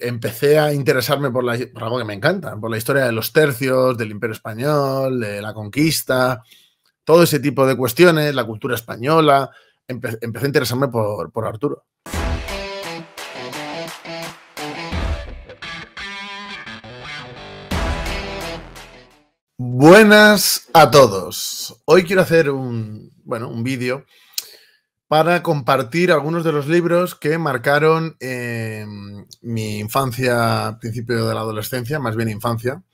empecé a interesarme por, algo que me encanta, por la historia de los tercios, del imperio español, de la conquista, todo ese tipo de cuestiones, la cultura española. empecé a interesarme por, por Arturo. Buenas a todos. Hoy quiero hacer un, bueno, un vídeo para compartir algunos de los libros que marcaron eh, mi infancia, principio de la adolescencia, más bien infancia.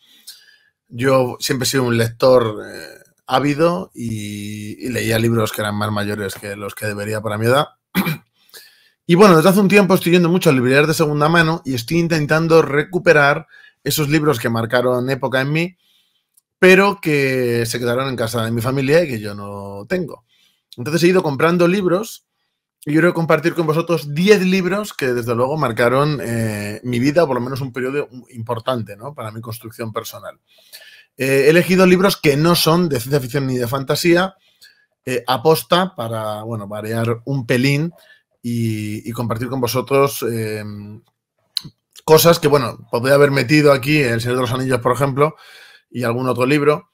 Yo siempre he sido un lector eh, ávido y, y, leía libros que eran más mayores que los que debería para mi edad. Y bueno, desde hace un tiempo estoy yendo mucho a librerías de segunda mano y estoy intentando recuperar esos libros que marcaron época en mí, pero que se quedaron en casa de mi familia y que yo no tengo. Entonces he ido comprando libros y quiero compartir con vosotros 10 libros que desde luego marcaron eh, mi vida, o por lo menos un periodo importante para mi construcción personal. Eh, he elegido libros que no son de ciencia ficción ni de fantasía, eh, aposta para, bueno, variar un pelín y, compartir con vosotros em, cosas que, bueno, podría haber metido aquí El Señor de los Anillos, por ejemplo, y algún otro libro,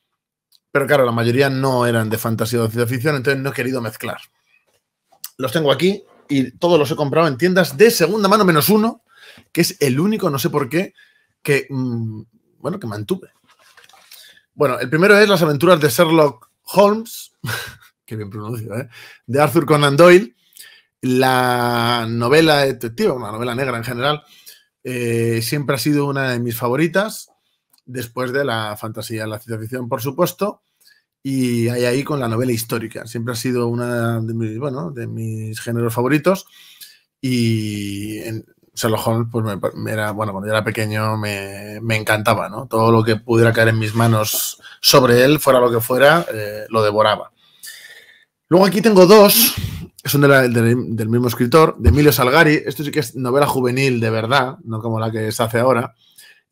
pero claro, la mayoría no eran de fantasía o de ciencia ficción, entonces no he querido mezclar. Los tengo aquí y todos los he comprado en tiendas de segunda mano menos uno, que es el único, no sé por qué, que, mm, bueno, que mantuve. Bueno, el primero es Las aventuras de Sherlock Holmes, que bien pronuncio, ¿eh? de Arthur Conan Doyle, la novela detectiva, una novela negra en general, eh, siempre ha sido una de mis favoritas después de la fantasía, la ciencia ficción, por supuesto, y ahí, ahí con la novela histórica. Siempre ha sido una de mis, bueno, géneros favoritos y en Sherlock Holmes, pues me, era, bueno, cuando yo era pequeño me, me, encantaba, Todo lo que pudiera caer en mis manos sobre él, fuera lo que fuera, eh, lo devoraba. Luego aquí tengo dos, son del mismo escritor, de Emilio Salgari. Esto sí que es novela juvenil de verdad, no como la que se hace ahora.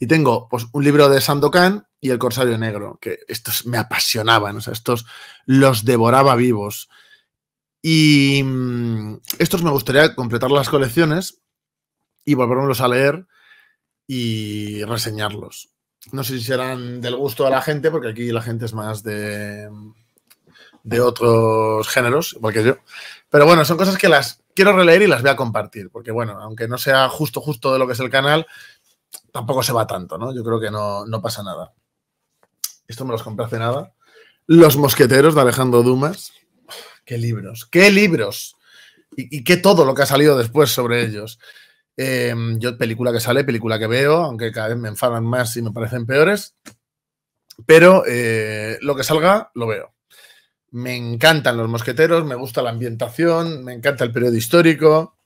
Y tengo pues, un libro de Sandokan y El Corsario Negro, que estos me apasionaban, o sea, estos los devoraba vivos. Y mm, estos me gustaría completar las colecciones y volverlos a leer y reseñarlos. No sé si serán del gusto de la gente, porque aquí la gente es más de, de otros géneros, igual que yo. Pero bueno, son cosas que las quiero releer y las voy a compartir, porque bueno, aunque no sea justo, justo de lo que es el canal, tampoco se va tanto, ¿no? Yo creo que no, pasa nada. Esto me los compré nada. Los Mosqueteros de Alejandro Dumas. ¡Qué libros! ¡Qué libros! Y, qué todo lo que ha salido después sobre ellos. Eh, yo, película que sale, película que veo, aunque cada vez me enfadan más y me parecen peores. Pero eh, lo que salga, lo veo. Me encantan los mosqueteros, me gusta la ambientación, me encanta el periodo histórico.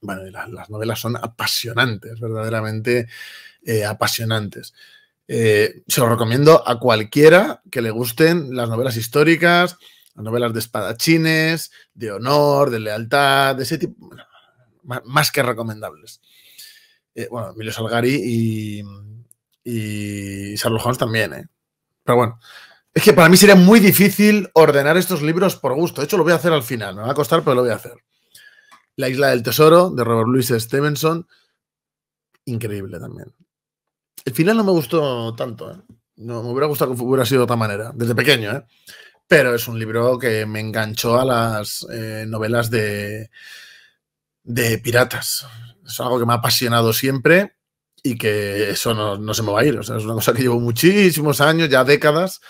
Bueno, las, novelas son apasionantes, verdaderamente eh, apasionantes. Eh, se lo recomiendo a cualquiera que le gusten las novelas históricas, las novelas de espadachines, de honor, de lealtad, de ese tipo, más, que recomendables. Eh, bueno, Emilio Salgari y, y también, ¿eh? Pero bueno, es que para mí sería muy difícil ordenar estos libros por gusto. De hecho, lo voy a hacer al final. Me va a costar, pero lo voy a hacer. La isla del tesoro de Robert Louis Stevenson, increíble también. El final no me gustó tanto, ¿eh? no, me hubiera gustado que hubiera sido de otra manera, desde pequeño, ¿eh? pero es un libro que me enganchó a las eh, novelas de, de piratas. Es algo que me ha apasionado siempre y que eso no, se me va a ir. es una cosa que llevo muchísimos años, ya décadas,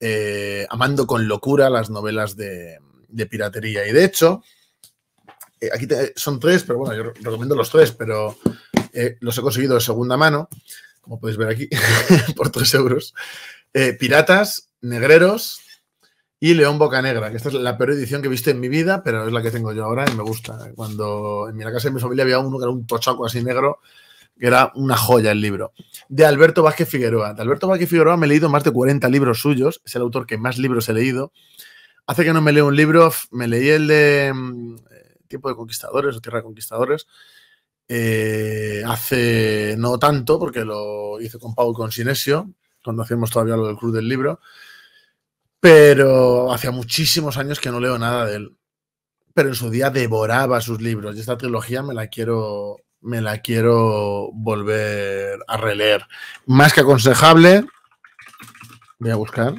eh, amando con locura las novelas de, de piratería. Y de hecho, eh, aquí son tres, pero bueno, yo recomiendo los tres, pero eh, los he conseguido de segunda mano, como podéis ver aquí, por tres euros. Eh, Piratas, Negreros y León Boca Negra, que esta es la peor edición que he visto en mi vida, pero es la que tengo yo ahora y me gusta. Cuando en mi casa en mi familia había uno que era un tochaco así negro, que era una joya el libro, de Alberto Vázquez Figueroa. De Alberto Vázquez Figueroa me he leído más de 40 libros suyos, es el autor que más libros he leído. Hace que no me leo un libro, me leí el de mm, tiempo de conquistadores o tierra de conquistadores. Eh, hace no tanto, porque lo hice con Pau y con Sinesio, cuando hacíamos todavía lo del cruz del Libro, pero hacía muchísimos años que no leo nada de él. Pero en su día devoraba sus libros y esta trilogía me la quiero, me la quiero volver a releer. Más que aconsejable, voy a buscar.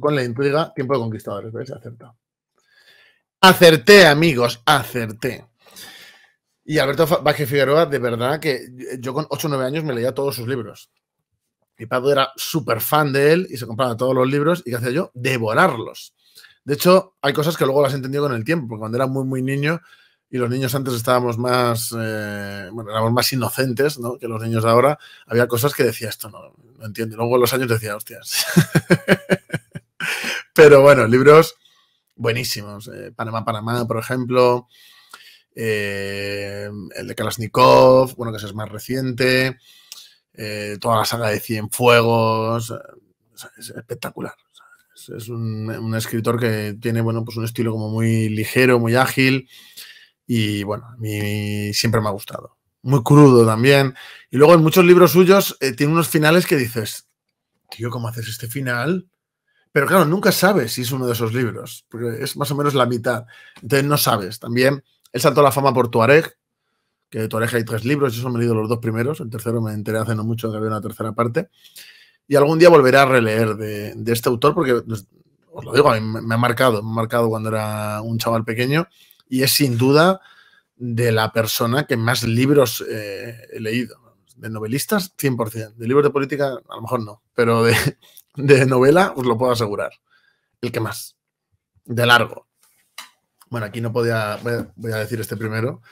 Con la intriga, tiempo de conquistadores, ¿ves? acepta? Acerté, amigos, acerté. Y Alberto Vázquez Figueroa, de verdad que yo con 8 o 9 años me leía todos sus libros. Mi padre era súper fan de él y se compraba todos los libros y ¿qué hacía yo? Devorarlos. De hecho, hay cosas que luego las he entendido con el tiempo, porque cuando era muy, muy niño y los niños antes estábamos más, eh, bueno, éramos más inocentes que los niños de ahora, había cosas que decía esto, no, no entiendo. Luego los años decía, hostias. Pero bueno, libros buenísimos. Panamá-Panamá, eh, por ejemplo. Eh, el de Kalashnikov, bueno, que ese es más reciente. Eh, toda la saga de Cienfuegos. Es espectacular. Es, un, escritor que tiene, bueno, pues un estilo como muy ligero, muy ágil. Y bueno, a mí siempre me ha gustado. Muy crudo también. Y luego en muchos libros suyos tiene unos finales que dices, tío, ¿cómo haces este final? Pero claro, nunca sabes si es uno de esos libros, porque es más o menos la mitad. Entonces no sabes. También él saltó a la fama por Tuareg, que de Tuareg hay tres libros, yo solo me he leído los dos primeros, el tercero me enteré hace no mucho que había una tercera parte. Y algún día volveré a releer de, este autor, porque pues, os lo digo, me ha marcado, me ha marcado cuando era un chaval pequeño, y es sin duda de la persona que más libros eh, he leído. De novelistas, 100%. De libros de política, a lo mejor no, pero de, de novela, os lo puedo asegurar. El que más. De largo. Bueno, aquí no podía. Voy a, decir este primero.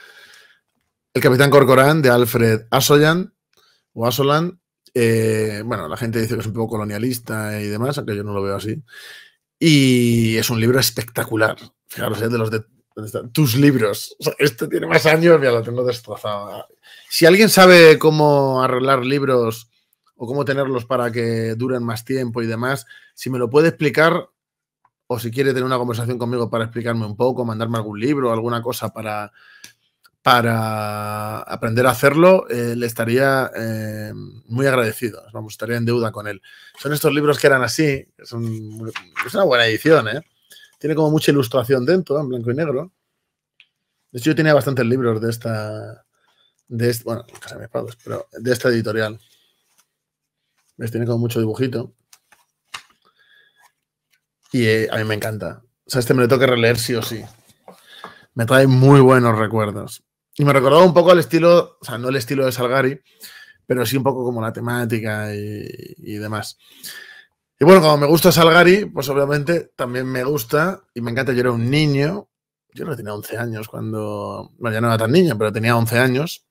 El Capitán Corcoran de Alfred Asoyan o Asolan. Eh, bueno, la gente dice que es un poco colonialista y demás, aunque yo no lo veo así. Y es un libro espectacular. Fijaros, es eh, de los de tus libros. este tiene más años, ya lo tengo destrozado. Si alguien sabe cómo arreglar libros o cómo tenerlos para que duren más tiempo y demás. Si me lo puede explicar, o si quiere tener una conversación conmigo para explicarme un poco, mandarme algún libro, o alguna cosa para, para aprender a hacerlo, eh, le estaría eh, muy agradecido. Vamos, estaría en deuda con él. Son estos libros que eran así, es una buena edición, ¿eh? Tiene como mucha ilustración dentro, en blanco y negro. De hecho, yo tenía bastantes libros de esta. de esta editorial. Me Tiene como mucho dibujito. Y eh, a mí me encanta. O sea, este me lo tengo que releer sí o sí. Me trae muy buenos recuerdos. Y me recordaba un poco al estilo, o sea, no el estilo de Salgari, pero sí un poco como la temática y, demás. Y bueno, como me gusta Salgari, pues obviamente también me gusta y me encanta. Yo era un niño, yo no tenía 11 años cuando, bueno, ya no era tan niño, pero tenía 11 años,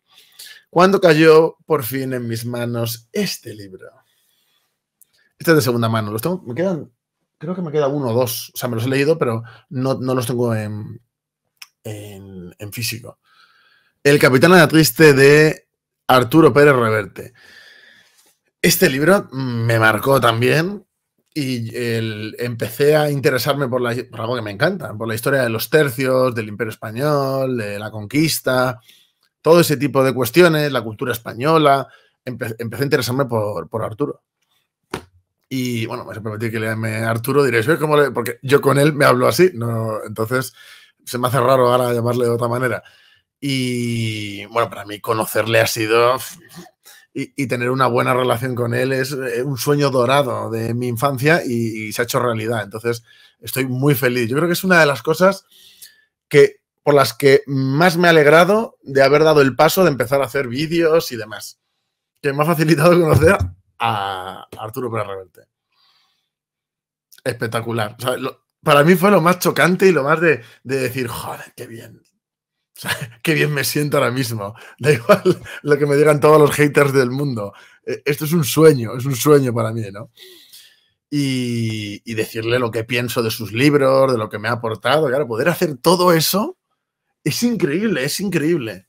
cuando cayó por fin en mis manos este libro. Este de segunda mano. tengo, me quedan, creo que me queda uno o dos. O sea, me los he leído, pero no, los tengo en, físico. El Capitán de la Triste de Arturo Pérez Reverte. Este libro me marcó también y empecé a interesarme por, la, algo que me encanta, por la historia de los tercios, del Imperio Español, de la conquista, todo ese tipo de cuestiones, la cultura española. Empecé, a interesarme por Arturo. Y bueno, me permitido que le llame Arturo, diréis, ¿cómo le...? Porque yo con él me hablo así, ¿no? Entonces se me hace raro ahora llamarle de otra manera. Y bueno, para mí conocerle ha sido... Y, tener una buena relación con él es eh, un sueño dorado de mi infancia y, se ha hecho realidad. Entonces estoy muy feliz. Yo creo que es una de las cosas que por las que más me ha alegrado de haber dado el paso de empezar a hacer vídeos y demás. Que me ha facilitado conocer a Arturo Para Reverte. Espectacular. para mí fue lo más chocante y lo más de, decir, joder, qué bien. qué bien me siento ahora mismo. Da igual lo que me digan todos los haters del mundo. E, esto es un sueño, es un sueño para mí, ¿no? Y, decirle lo que pienso de sus libros, de lo que me ha aportado. Claro, poder hacer todo eso es increíble, es increíble.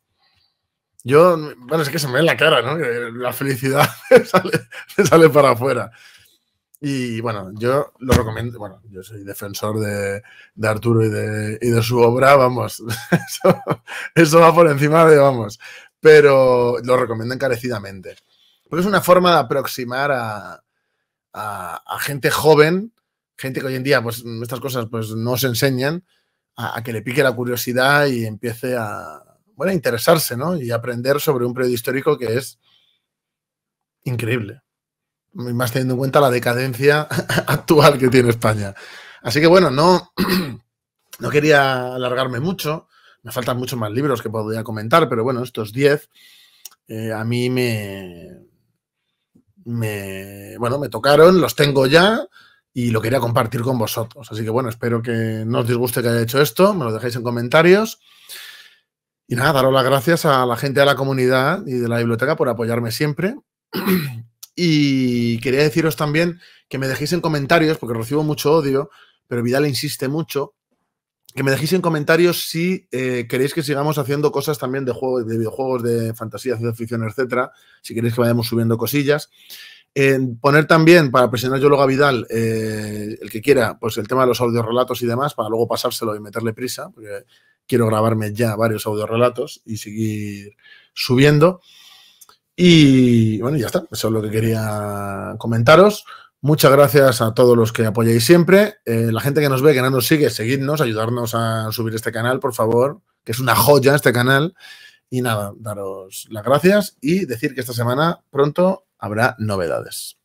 Yo, bueno, es que se me ve en la cara, ¿no? la felicidad sale, sale para afuera. Y bueno, yo lo recomiendo, bueno, yo soy defensor de, de Arturo y de, y de, su obra, vamos, eso, eso, va por encima de, vamos, pero lo recomiendo encarecidamente. Porque es una forma de aproximar a, a, gente joven, gente que hoy en día, pues estas cosas pues no se enseñan, a que le pique la curiosidad y empiece a, bueno, interesarse, ¿no? Y aprender sobre un periodo histórico que es increíble. Más teniendo en cuenta la decadencia actual que tiene España. Así que bueno, no, no quería alargarme mucho. Me faltan muchos más libros que podría comentar, pero bueno, estos 10 eh, a mí me, me, bueno, me tocaron, los tengo ya y lo quería compartir con vosotros. Así que bueno, espero que no os disguste que haya hecho esto, me lo dejéis en comentarios. Y nada, daros las gracias a la gente de la comunidad y de la biblioteca por apoyarme siempre. Y quería deciros también que me dejéis en comentarios, porque recibo mucho odio, pero Vidal insiste mucho, que me dejéis en comentarios si eh, queréis que sigamos haciendo cosas también de, juego, de videojuegos, de fantasía, de ficción, etc. si queréis que vayamos subiendo cosillas. poner también, para presionar yo luego a Vidal, eh, el que quiera, pues el tema de los audiorelatos y demás, para luego pasárselo y meterle prisa, porque quiero grabarme ya varios audiorelatos y seguir subiendo. Y bueno, ya está, eso es lo que quería comentaros. Muchas gracias a todos los que apoyáis siempre. Eh, la gente que nos ve, que no nos sigue, seguidnos, ayudarnos a subir este canal, por favor, que es una joya este canal. Y nada, daros las gracias y decir que esta semana pronto habrá novedades.